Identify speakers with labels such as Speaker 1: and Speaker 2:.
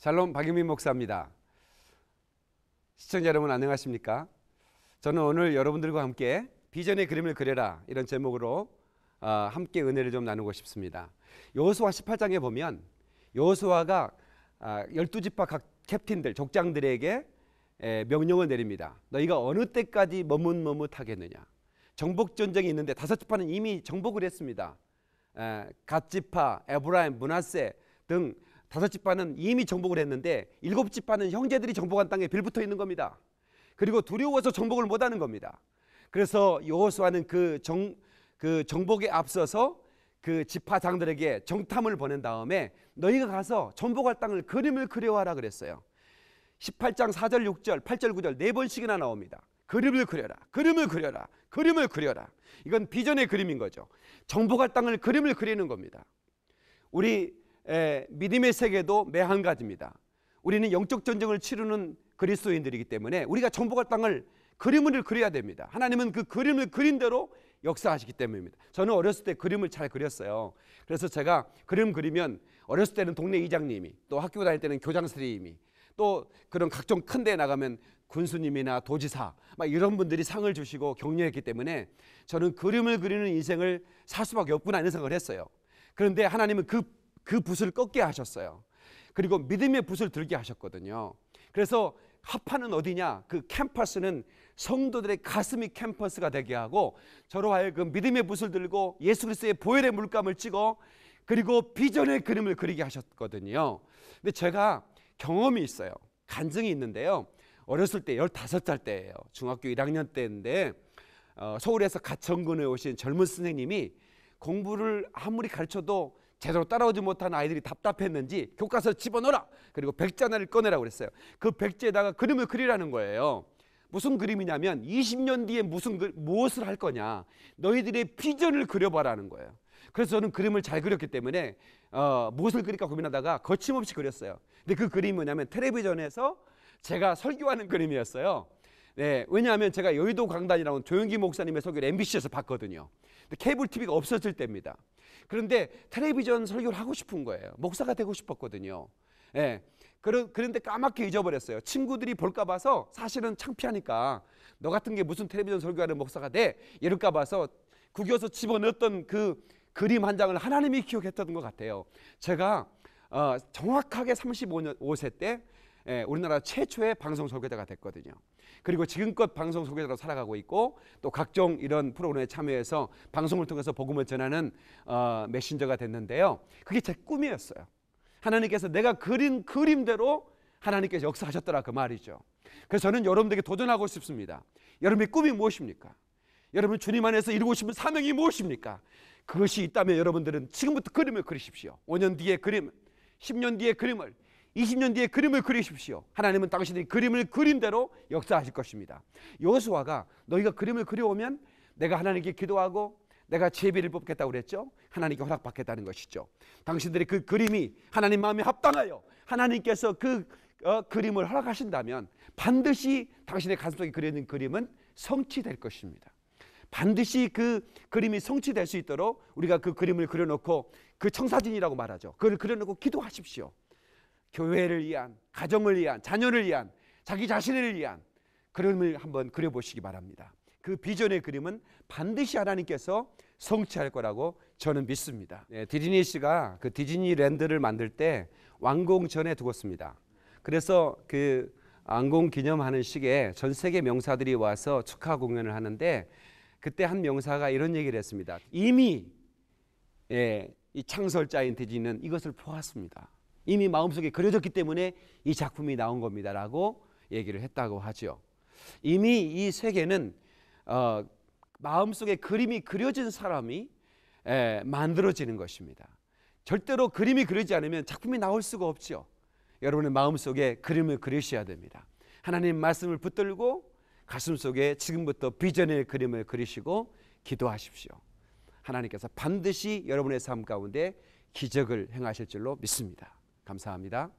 Speaker 1: 샬롬 박유민 목사입니다. 시청자 여러분 안녕하십니까? 저는 오늘 여러분들과 함께 비전의 그림을 그려라 이런 제목으로 아, 함께 은혜를 좀 나누고 싶습니다. 여호수아 18장에 보면 여호수아가 아, 열두 지파 각 캡틴들 족장들에게 명령을 내립니다. 너희가 어느 때까지 머뭇머뭇하겠느냐? 정복 전쟁이 있는데 다섯 지파는 이미 정복을 했습니다. 갓지파, 에브라임, 문하세 등 다섯 집반은 이미 정복을 했는데 일곱 집반은 형제들이 정복한 땅에 빌붙어 있는 겁니다. 그리고 두려워서 정복을 못하는 겁니다. 그래서 여호수아는 그, 정, 그 정복에 앞서서 그 지파장들에게 정탐을 보낸 다음에 너희가 가서 정복할 땅을 그림을 그려와라 그랬어요. 18장 4절 6절 8절 9절 네 번씩이나 나옵니다. 그림을 그려라. 그림을 그려라. 그림을 그려라. 이건 비전의 그림인 거죠. 정복할 땅을 그림을 그리는 겁니다. 우리 예, 믿음의 세계도 매한가지입니다. 우리는 영적 전쟁을 치르는 그리스도인들이기 때문에 우리가 정복할 땅을 그림을 그려야 됩니다. 하나님은 그 그림을 그린 대로 역사하시기 때문입니다. 저는 어렸을 때 그림을 잘 그렸어요. 그래서 제가 그림 그리면 어렸을 때는 동네 이장님이 또 학교 다닐 때는 교장 선생님이 또 그런 각종 큰데 나가면 군수님이나 도지사 막 이런 분들이 상을 주시고 격려했기 때문에 저는 그림을 그리는 인생을 살 수밖에 없구나 이런 생각을 했어요. 그런데 하나님은 그그 붓을 꺾게 하셨어요. 그리고 믿음의 붓을 들게 하셨거든요. 그래서 하판은 어디냐? 그 캠퍼스는 성도들의 가슴이 캠퍼스가 되게 하고 저로 하여금 믿음의 붓을 들고 예수 그리스도의 보혈의 물감을 찍어 그리고 비전의 그림을 그리게 하셨거든요. 근데 제가 경험이 있어요. 간증이 있는데요. 어렸을 때 15살 때예요. 중학교 1학년 때인데 어, 서울에서 가천군에 오신 젊은 선생님이 공부를 아무리 가르쳐도 제대로 따라오지 못한 아이들이 답답했는지 교과서 집어넣어라. 그리고 백자나를 꺼내라고 그랬어요. 그백제에다가 그림을 그리라는 거예요. 무슨 그림이냐면 20년 뒤에 무슨 그, 무엇을 할 거냐. 너희들의 비전을 그려봐라는 거예요. 그래서 저는 그림을 잘 그렸기 때문에 어, 무엇을 그릴까 고민하다가 거침없이 그렸어요. 근데 그 그림이 뭐냐면 텔레비전에서 제가 설교하는 그림이었어요. 네, 왜냐하면 제가 여의도 강단이라는 조용기 목사님의 설교를 MBC에서 봤거든요. 근데 케이블 TV가 없었을 때입니다. 그런데 텔레비전 설교를 하고 싶은 거예요. 목사가 되고 싶었거든요. 예. 그런, 그런데 까맣게 잊어버렸어요. 친구들이 볼까 봐서 사실은 창피하니까 너 같은 게 무슨 텔레비전 설교하는 목사가 돼? 이럴까 봐서 구겨서 집어넣었던 그 그림 한 장을 하나님이 기억했던 것 같아요. 제가 어, 정확하게 35세 년5때 예, 우리나라 최초의 방송 소개자가 됐거든요. 그리고 지금껏 방송 소개자로 살아가고 있고 또 각종 이런 프로그램에 참여해서 방송을 통해서 복음을 전하는 어, 메신저가 됐는데요. 그게 제 꿈이었어요. 하나님께서 내가 그린 그림대로 하나님께서 역사하셨더라 그 말이죠. 그래서 저는 여러분들에게 도전하고 싶습니다. 여러분의 꿈이 무엇입니까? 여러분 주님 안에서 이루고 싶은 사명이 무엇입니까? 그것이 있다면 여러분들은 지금부터 그림을 그리십시오. 5년 뒤에 그림, 10년 뒤에 그림을 20년 뒤에 그림을 그리십시오. 하나님은 당신들이 그림을 그린대로 역사하실 것입니다. 여호수아가 너희가 그림을 그려오면 내가 하나님께 기도하고 내가 제비를 뽑겠다고 그랬죠. 하나님께 허락받겠다는 것이죠. 당신들의 그 그림이 하나님 마음에 합당하여 하나님께서 그 어, 그림을 허락하신다면 반드시 당신의 가슴속에 그려있는 그림은 성취될 것입니다. 반드시 그 그림이 성취될 수 있도록 우리가 그 그림을 그려놓고 그 청사진이라고 말하죠. 그걸 그려놓고 기도하십시오. 교회를 위한, 가정을 위한, 자녀를 위한, 자기 자신을 위한 그림을 한번 그려보시기 바랍니다. 그 비전의 그림은 반드시 하나님께서 성취할 거라고 저는 믿습니다. 네, 디즈니 씨가 그 디즈니랜드를 만들 때 완공 전에 두었습니다. 그래서 그 완공 기념하는 시기에 전 세계 명사들이 와서 축하 공연을 하는데 그때 한 명사가 이런 얘기를 했습니다. 이미 예, 이 창설자인 디즈는 이것을 보았습니다. 이미 마음속에 그려졌기 때문에 이 작품이 나온 겁니다라고 얘기를 했다고 하죠. 이미 이 세계는 어, 마음속에 그림이 그려진 사람이 에, 예, 만들어지는 것입니다. 절대로 그림이 그리지 않으면 작품이 나올 수가 없죠. 여러분의 마음속에 그림을 그리셔야 됩니다. 하나님 말씀을 붙들고 가슴 속에 지금부터 비전의 그림을 그리시고 기도하십시오. 하나님께서 반드시 여러분의 삶 가운데 기적을 행하실 줄로 믿습니다. 감사합니다.